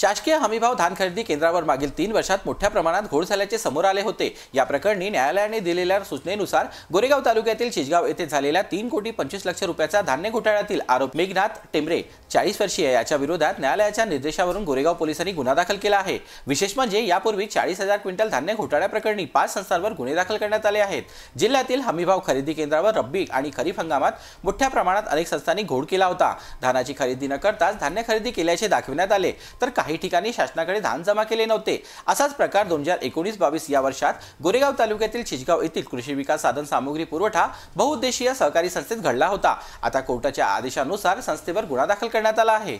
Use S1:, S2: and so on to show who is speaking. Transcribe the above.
S1: शासकीय हमीभाव धान खरेदी केंद्रावर मागील तीन वर्षात मोठ्या प्रमाणात घोळ झाल्याचे समोर आले होते या प्रकरणी न्यायालयाने दिलेल्या सूचनेनुसार गोरेगाव तालुक्यातील शिजगाव येथे झालेल्या तीन कोटी पंचवीस लक्ष रुपयाचा धान्य घोटाळ्यातील आरोप मेघनाथ टेंबरे चाळीस वर्षीय याच्या विरोधात न्यायालयाच्या निर्देशावरून गोरेगाव पोलिसांनी गुन्हा दाखल केला आहे विशेष म्हणजे यापूर्वी चाळीस हजार क्विंटल धान्य घोटाळ्याप्रकरणी पाच संस्थांवर गुन्हे दाखल करण्यात आले आहेत जिल्ह्यातील हमीभाव खरेदी केंद्रावर रब्बी आणि खरीप हंगामात मोठ्या प्रमाणात अनेक संस्थांनी घोड केला होता धानाची खरेदी न करताच धान्य खरेदी केल्याचे दाखविण्यात आले तर काही काही ठिकाणी शासनाकडे धान जमा केले नव्हते असाच प्रकार दोन हजार एकोणीस बावीस या वर्षात गोरेगाव तालुक्यातील चिचगाव येथील कृषी विकास साधन सामुग्री पुरवठा बहुउद्देशीय सहकारी संस्थेत घडला होता आता कोर्टाच्या आदेशानुसार संस्थेवर गुन्हा दाखल करण्यात आला आहे